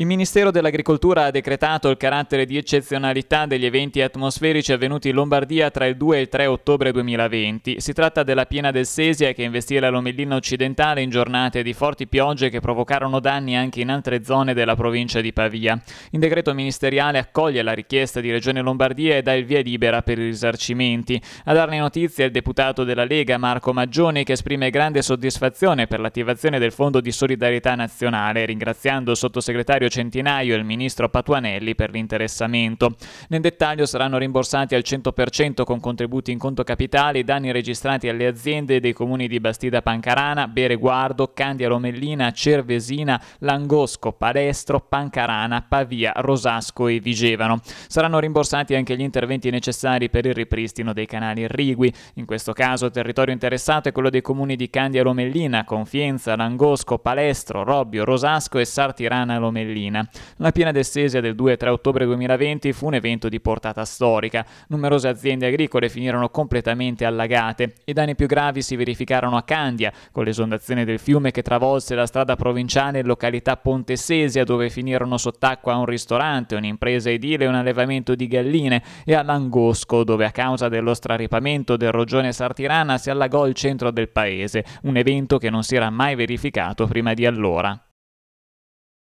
Il Ministero dell'Agricoltura ha decretato il carattere di eccezionalità degli eventi atmosferici avvenuti in Lombardia tra il 2 e il 3 ottobre 2020. Si tratta della piena del Sesia che investì la Lomellina occidentale in giornate di forti piogge che provocarono danni anche in altre zone della provincia di Pavia. Il decreto ministeriale accoglie la richiesta di Regione Lombardia e dà il via libera per i risarcimenti. A darne notizia il deputato della Lega Marco Maggioni che esprime grande soddisfazione per l'attivazione del Fondo di Solidarietà Nazionale, ringraziando il sottosegretario commissario Centinaio e il ministro Patuanelli per l'interessamento. Nel dettaglio saranno rimborsati al 100% con contributi in conto capitale i danni registrati alle aziende dei comuni di Bastida Pancarana, Bereguardo, Candia Romellina, Cervesina, Langosco, Palestro, Pancarana, Pavia, Rosasco e Vigevano. Saranno rimborsati anche gli interventi necessari per il ripristino dei canali irrigui. In questo caso il territorio interessato è quello dei comuni di Candia Romellina, Confienza, Langosco, Palestro, Robbio, Rosasco e Sartirana Lomellina. Casalina. La piena d'Estesia del 2-3 ottobre 2020 fu un evento di portata storica. Numerose aziende agricole finirono completamente allagate. I danni più gravi si verificarono a Candia, con l'esondazione del fiume che travolse la strada provinciale in località Pontesesia, dove finirono sott'acqua un ristorante, un'impresa edile e un allevamento di galline, e a Langosco, dove a causa dello straripamento del rogione sartirana si allagò il centro del paese, un evento che non si era mai verificato prima di allora.